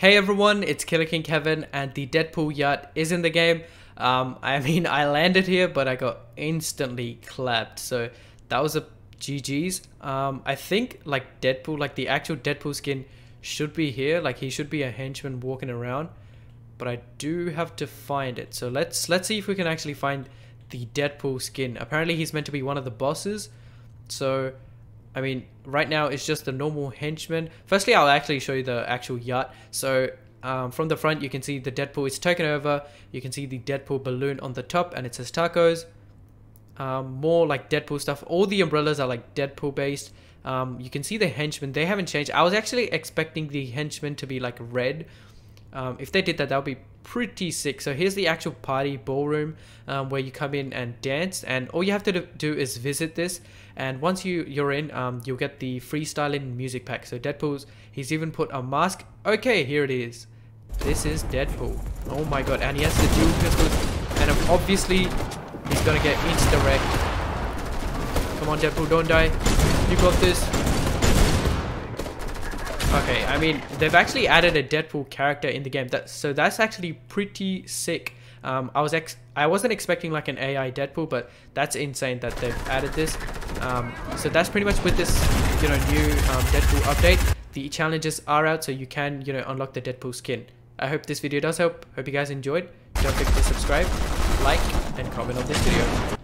Hey everyone, it's Killer King Kevin, and the Deadpool yacht is in the game. Um, I mean, I landed here, but I got instantly clapped, so that was a GG's. Um, I think, like, Deadpool, like, the actual Deadpool skin should be here. Like, he should be a henchman walking around, but I do have to find it. So let's, let's see if we can actually find the Deadpool skin. Apparently, he's meant to be one of the bosses, so I mean, right now it's just the normal henchman. Firstly, I'll actually show you the actual yacht. So um, from the front, you can see the Deadpool is taken over. You can see the Deadpool balloon on the top and it says tacos. Um, more like Deadpool stuff. All the umbrellas are like Deadpool based. Um, you can see the henchmen. They haven't changed. I was actually expecting the henchmen to be like red. Um, if they did that, that would be pretty sick. So here's the actual party ballroom um, where you come in and dance and all you have to do is visit this and once you, you're in, um, you'll get the freestyling music pack. So Deadpool's, he's even put a mask. Okay, here it is. This is Deadpool. Oh my god, and he has the dual pistols and obviously he's gonna get insta-wrecked. Come on Deadpool, don't die. You got this okay. I mean, they've actually added a Deadpool character in the game. That so that's actually pretty sick. Um, I was ex I wasn't expecting like an AI Deadpool, but that's insane that they've added this. Um, so that's pretty much with this, you know, new um, Deadpool update. The challenges are out, so you can, you know, unlock the Deadpool skin. I hope this video does help. Hope you guys enjoyed. Don't forget to subscribe, like, and comment on this video.